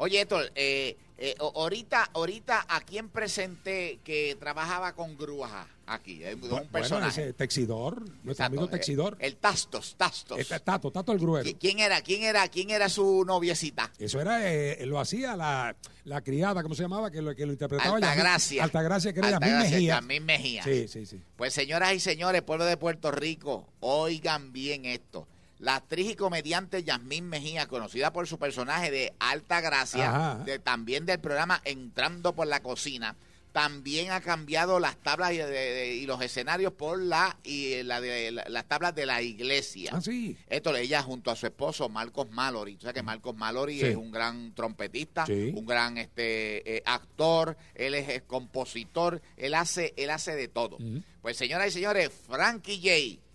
Oye, Héctor, eh, eh ahorita, ahorita, ¿a quién presenté que trabajaba con grúas aquí? Eh, un bueno, personaje. Ese texidor, nuestro amigo eh, Texidor. el Tastos, Tastos. Este, tato, Tato el gruero. ¿Quién era, quién era, quién era su noviecita? Eso era, eh, lo hacía la, criada, ¿cómo se llamaba? Que lo, que lo interpretaba. Altagracia. Altagracia, que era Altagracia, mí Mejía. Mejía. Sí, sí, sí. Pues señoras y señores, pueblo de Puerto Rico, oigan bien esto la actriz y comediante Yasmín Mejía, conocida por su personaje de Alta Gracia, de, también del programa Entrando por la Cocina, también ha cambiado las tablas y, los escenarios por la, y de, las tablas de la iglesia. Ah, Esto ella junto a su esposo Marcos Mallory. O sea que mm. Marcos Mallory es un gran trompetista, un gran este eh, actor, él es, compositor, él hace él hace de todo. Mm. Pues señoras y señores, Frankie J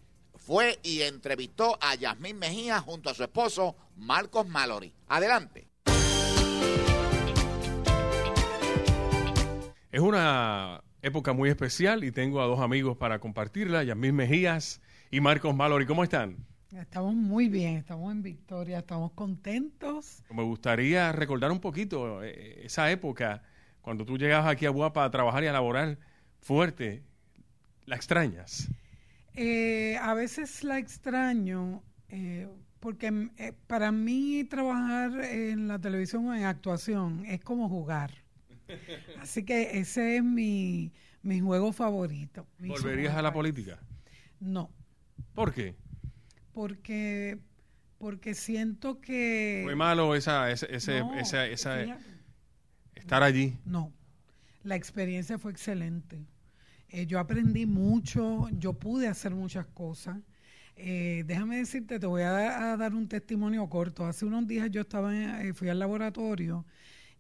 fue y entrevistó a Yasmín Mejía junto a su esposo Marcos Mallory. Adelante. Es una época muy especial y tengo a dos amigos para compartirla, Yasmín Mejías y Marcos Mallory. ¿Cómo están? Estamos muy bien, estamos en victoria, estamos contentos. Me gustaría recordar un poquito eh, eh, esa época cuando tú llegabas aquí a Guapa a trabajar y a laborar fuerte. ¿La extrañas? Eh, a veces la extraño eh, porque mm, eh, para mí trabajar en la televisión o en actuación es como jugar. Así que ese es mi, mi juego favorito. ¿Volverías a la política? No. ¿Por qué? Porque, porque siento que... Fue malo esa, esa, esa, estar allí. No, la experiencia fue excelente. Eh, yo aprendí mucho, yo pude hacer muchas cosas. Eh, déjame decirte, te voy a dar, un testimonio corto. Hace unos días yo estaba eh, fui al laboratorio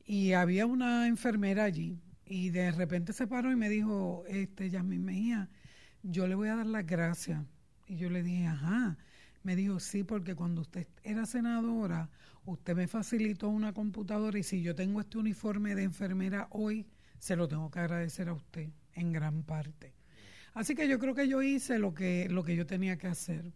y había una enfermera allí y de repente se paró y me dijo, este, Yasmin Mejía, yo le voy a dar las gracias. Y yo le dije, ajá. Me dijo, sí, porque cuando usted era senadora, usted me facilitó una computadora y si yo tengo este uniforme de enfermera hoy, se lo tengo que agradecer a usted en gran parte. Así que yo creo que yo hice lo que, lo que yo tenía que hacer.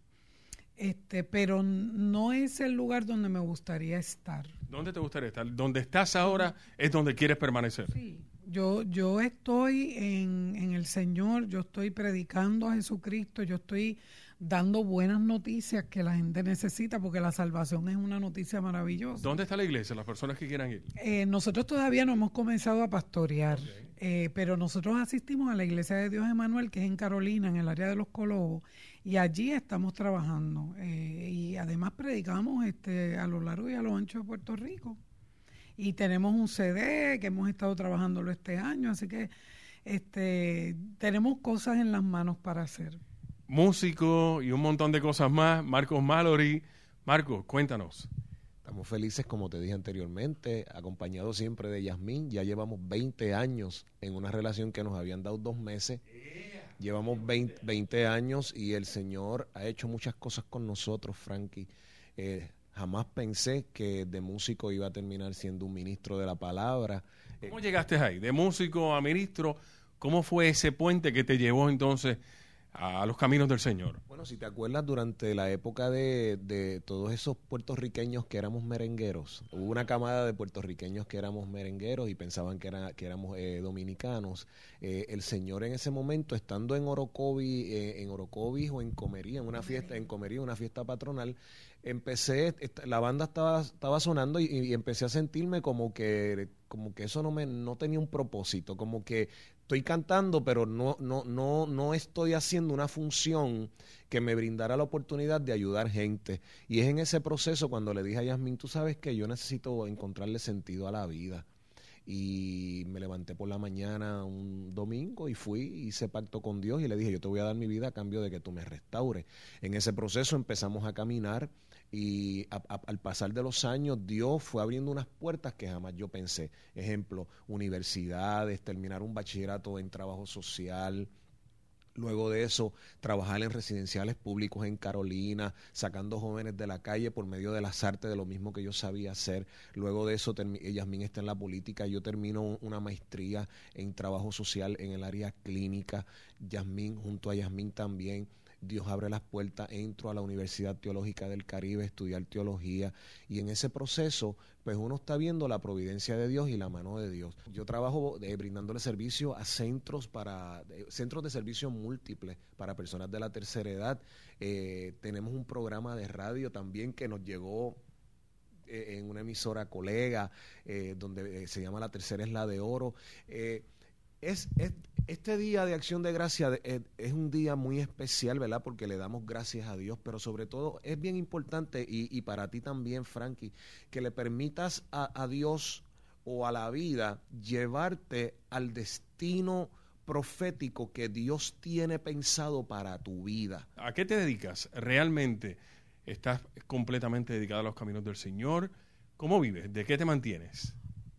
Este, pero no es el lugar donde me gustaría estar. ¿Dónde te gustaría estar? Donde estás ahora es donde quieres permanecer. Sí, yo, yo estoy en, el Señor, yo estoy predicando a Jesucristo, yo estoy dando buenas noticias que la gente necesita, porque la salvación es una noticia maravillosa. ¿Dónde está la iglesia? Las personas que quieran ir. Eh, nosotros todavía no hemos comenzado a pastorear. Eh, pero nosotros asistimos a la Iglesia de Dios Emanuel, que es en Carolina, en el área de los Colobos, y allí estamos trabajando. Eh, y además predicamos este, a lo largo y a lo ancho de Puerto Rico. Y tenemos un CD que hemos estado trabajándolo este año, así que este, tenemos cosas en las manos para hacer. Músico y un montón de cosas más. Marcos Mallory. Marcos, cuéntanos. Estamos felices, como te dije anteriormente, acompañado siempre de Yasmín. Ya llevamos 20 años en una relación que nos habían dado dos meses. Llevamos 20, años y el Señor ha hecho muchas cosas con nosotros, Frankie. Eh, jamás pensé que de músico iba a terminar siendo un ministro de la palabra. ¿Cómo llegaste ahí? De músico a ministro, ¿cómo fue ese puente que te llevó entonces a los caminos del Señor. Bueno, si te acuerdas, durante la época de, de, todos esos puertorriqueños que éramos merengueros, hubo una camada de puertorriqueños que éramos merengueros y pensaban que, era, que éramos eh, dominicanos. Eh, el Señor en ese momento, estando en Orocovi, eh, en Orocovis o en Comería, en una fiesta, en Comería, una fiesta patronal, empecé, la banda estaba, estaba sonando y, y, empecé a sentirme como que, como que eso no, me, no tenía un propósito, como que estoy cantando, pero no, no, no, no estoy haciendo una función que me brindara la oportunidad de ayudar gente. Y es en ese proceso cuando le dije a Yasmin, tú sabes que yo necesito encontrarle sentido a la vida. Y me levanté por la mañana un domingo y fui, hice pacto con Dios y le dije, yo te voy a dar mi vida a cambio de que tú me restaures. En ese proceso empezamos a caminar y al pasar de los años Dios fue abriendo unas puertas que jamás yo pensé. Ejemplo, universidades, terminar un bachillerato en trabajo social, Luego de eso, trabajar en residenciales públicos en Carolina, sacando jóvenes de la calle por medio de las artes, de lo mismo que yo sabía hacer. Luego de eso, eh, Yasmín está en la política. Yo termino una maestría en trabajo social en el área clínica. Yasmín, junto a Yasmín también Dios abre las puertas, entro a la Universidad Teológica del Caribe a estudiar teología y en ese proceso pues uno está viendo la providencia de Dios y la mano de Dios. Yo trabajo eh, brindándole servicio a centros para eh, centros de servicio múltiples para personas de la tercera edad. Eh, tenemos un programa de radio también que nos llegó en una emisora colega, donde se llama La Tercera es la de Oro. es, es, este día de acción de gracia eh, es un día muy especial, ¿verdad? Porque le damos gracias a Dios, pero sobre todo es bien importante, y, para ti también, Frankie, que le permitas a Dios o a la vida llevarte al destino profético que Dios tiene pensado para tu vida. ¿A qué te dedicas realmente? ¿Estás completamente dedicado a los caminos del Señor? ¿Cómo vives? ¿De qué te mantienes?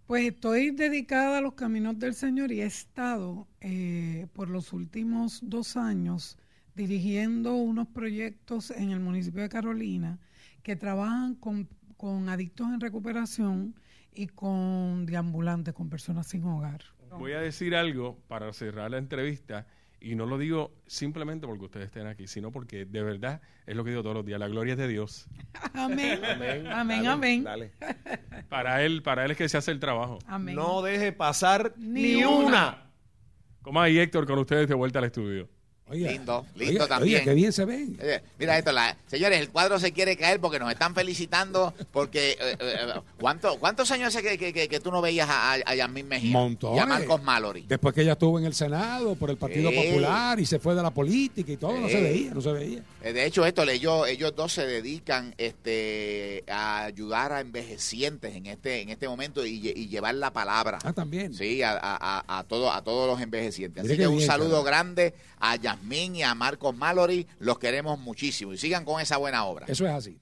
Pues estoy dedicada a los caminos del Señor y he estado eh, por los últimos dos años dirigiendo unos proyectos en el municipio de Carolina que trabajan con, con adictos en recuperación y con deambulantes, con personas sin hogar. Voy a decir algo para cerrar la entrevista y no lo digo simplemente porque ustedes estén aquí, sino porque de verdad es lo que digo todos los días, la gloria es de Dios. Amén. amén. Amén, Para él, para él es que se hace el trabajo. No deje pasar ni, una. Como ahí Héctor con ustedes de vuelta al estudio lindo, lindo también. que bien se ven. Mira esto, señores, el cuadro se quiere caer porque nos están felicitando. Porque, eh, eh, eh, ¿cuántos años hace que, tú no veías a, a Yasmín Mejía? Montones. Y a Marcos Mallory. Después que ella estuvo en el Senado por el Partido Popular y se fue de la política y todo, no se veía, no se veía. De hecho, esto, ellos, dos se dedican este, a ayudar a envejecientes en este, en este momento y, llevar la palabra. Ah, también. Sí, a, a, a, a todos los envejecientes. Así que, un saludo grande a Yasmín mí y a Marcos Mallory, los queremos muchísimo y sigan con esa buena obra. Eso es así.